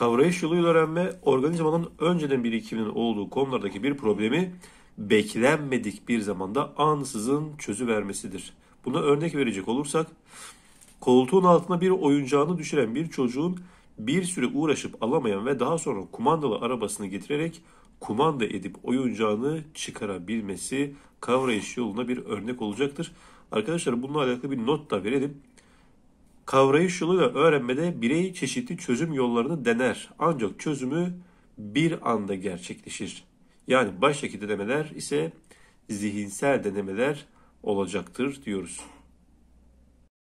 Kavrayış yoluyla öğrenme, organizmanın önceden birikiminin olduğu konulardaki bir problemi beklenmedik bir zamanda ansızın vermesidir. Buna örnek verecek olursak, koltuğun altına bir oyuncağını düşüren bir çocuğun bir süre uğraşıp alamayan ve daha sonra kumandalı arabasını getirerek kumanda edip oyuncağını çıkarabilmesi kavrayış yoluna bir örnek olacaktır. Arkadaşlar bununla alakalı bir not da verelim. Kavrayış yoluyla öğrenmede birey çeşitli çözüm yollarını dener. Ancak çözümü bir anda gerçekleşir. Yani baştaki denemeler ise zihinsel denemeler olacaktır diyoruz.